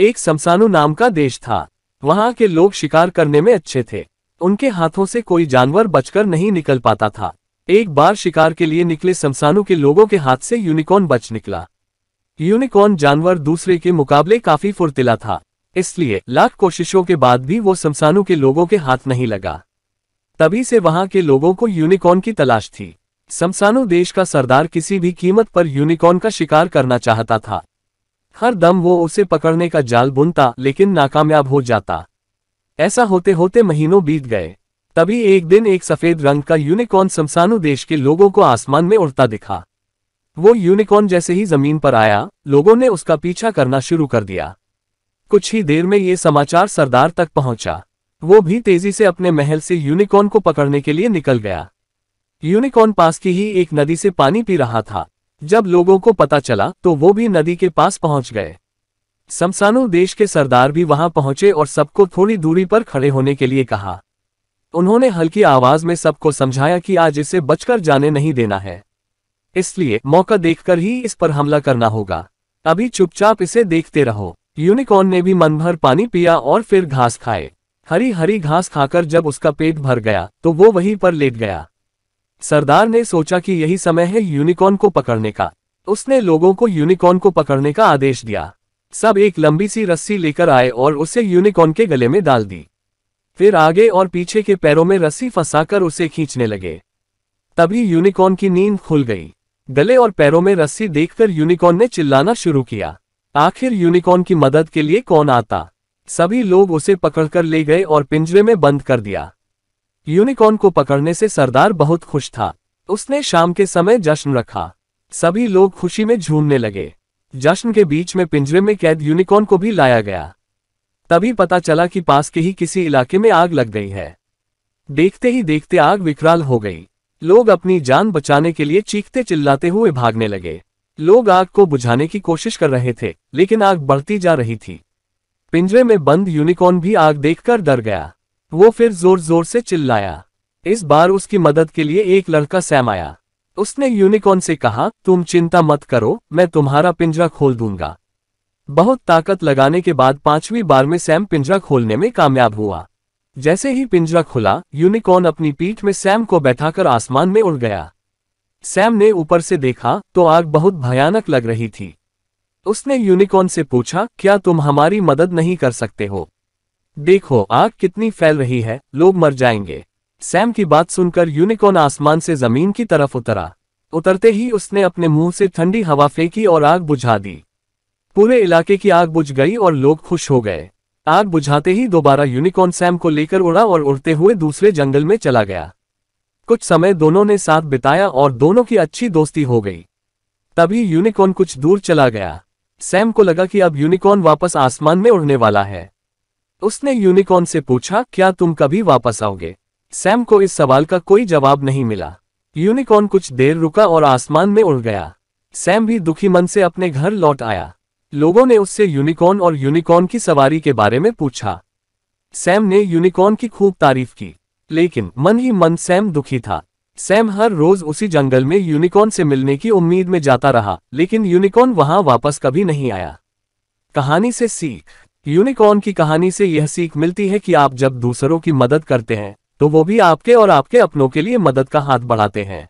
एक समसानु नाम का देश था वहां के लोग शिकार करने में अच्छे थे उनके हाथों से कोई जानवर बचकर नहीं निकल पाता था एक बार शिकार के लिए निकले समसानु के लोगों के हाथ से यूनिकॉर्न बच निकला यूनिकॉर्न जानवर दूसरे के मुकाबले काफी फुर्तिला था इसलिए लाख कोशिशों के बाद भी वो समसानु के लोगों के हाथ नहीं लगा तभी से वहां के लोगों को यूनिकॉर्न की तलाश थी समसानु देश का सरदार किसी भी कीमत पर यूनिकॉर्न का शिकार करना चाहता था हर दम वो उसे पकड़ने का जाल बुनता लेकिन नाकामयाब हो जाता ऐसा होते होते महीनों बीत गए तभी एक दिन एक सफेद रंग का यूनिकॉर्न समसानु देश के लोगों को आसमान में उड़ता दिखा वो यूनिकॉर्न जैसे ही जमीन पर आया लोगों ने उसका पीछा करना शुरू कर दिया कुछ ही देर में ये समाचार सरदार तक पहुंचा वो भी तेजी से अपने महल से यूनिकॉर्न को पकड़ने के लिए निकल गया यूनिकॉर्न पास की ही एक नदी से पानी पी रहा था जब लोगों को पता चला तो वो भी नदी के पास पहुंच गए समसानु देश के सरदार भी वहां पहुंचे और सबको थोड़ी दूरी पर खड़े होने के लिए कहा उन्होंने हल्की आवाज में सबको समझाया कि आज इसे बचकर जाने नहीं देना है इसलिए मौका देखकर ही इस पर हमला करना होगा अभी चुपचाप इसे देखते रहो यूनिकॉर्न ने भी मन भर पानी पिया और फिर घास खाए हरी हरी घास खाकर जब उसका पेट भर गया तो वो वहीं पर लेट गया सरदार ने सोचा कि यही समय है यूनिकॉर्न को पकड़ने का उसने लोगों को यूनिकॉर्न को पकड़ने का आदेश दिया सब एक लंबी सी रस्सी लेकर आए और उसे यूनिकॉर्न के गले में डाल दी फिर आगे और पीछे के पैरों में रस्सी फंसाकर उसे खींचने लगे तभी यूनिकॉर्न की नींद खुल गई गले और पैरों में रस्सी देखकर यूनिकॉर्न ने चिल्लाना शुरू किया आखिर यूनिकॉर्न की मदद के लिए कौन आता सभी लोग उसे पकड़कर ले गए और पिंजरे में बंद कर दिया यूनिकॉर्न को पकड़ने से सरदार बहुत खुश था उसने शाम के समय जश्न रखा सभी लोग खुशी में झूमने लगे जश्न के बीच में पिंजरे में कैद यूनिकॉर्न को भी लाया गया तभी पता चला कि पास के ही किसी इलाके में आग लग गई है देखते ही देखते आग विकराल हो गई लोग अपनी जान बचाने के लिए चीखते चिल्लाते हुए भागने लगे लोग आग को बुझाने की कोशिश कर रहे थे लेकिन आग बढ़ती जा रही थी पिंजरे में बंद यूनिकॉर्न भी आग देखकर डर गया वो फिर जोर जोर से चिल्लाया इस बार उसकी मदद के लिए एक लड़का सैम आया उसने यूनिकॉर्न से कहा तुम चिंता मत करो मैं तुम्हारा पिंजरा खोल दूंगा बहुत ताकत लगाने के बाद पांचवी बार में सैम पिंजरा खोलने में कामयाब हुआ जैसे ही पिंजरा खुला यूनिकॉर्न अपनी पीठ में सैम को बैठाकर आसमान में उड़ गया सैम ने ऊपर से देखा तो आग बहुत भयानक लग रही थी उसने यूनिकॉर्न से पूछा क्या तुम हमारी मदद नहीं कर सकते हो देखो आग कितनी फैल रही है लोग मर जाएंगे सैम की बात सुनकर यूनिकॉर्न आसमान से जमीन की तरफ उतरा उतरते ही उसने अपने मुंह से ठंडी हवा फेंकी और आग बुझा दी पूरे इलाके की आग बुझ गई और लोग खुश हो गए आग बुझाते ही दोबारा यूनिकॉर्न सैम को लेकर उड़ा और उड़ते हुए दूसरे जंगल में चला गया कुछ समय दोनों ने साथ बिताया और दोनों की अच्छी दोस्ती हो गई तभी यूनिकॉर्न कुछ दूर चला गया सैम को लगा कि अब यूनिकॉर्न वापस आसमान में उड़ने वाला है उसने यूनिकॉर्न से पूछा क्या तुम कभी वापस आओगे सैम को इस सवाल का कोई जवाब नहीं मिला यूनिकॉर्न कुछ देर रुका और आसमान में उड़ गया सैम भी दुखी मन से अपने घर लौट आया लोगों ने उससे यूनिकॉर्न और यूनिकॉर्न की सवारी के बारे में पूछा सैम ने यूनिकॉर्न की खूब तारीफ की लेकिन मन ही मन सैम दुखी था सैम हर रोज उसी जंगल में यूनिकॉर्न से मिलने की उम्मीद में जाता रहा लेकिन यूनिकॉर्न वहां वापस कभी नहीं आया कहानी से सीख यूनिकॉर्न की कहानी से यह सीख मिलती है कि आप जब दूसरों की मदद करते हैं तो वो भी आपके और आपके अपनों के लिए मदद का हाथ बढ़ाते हैं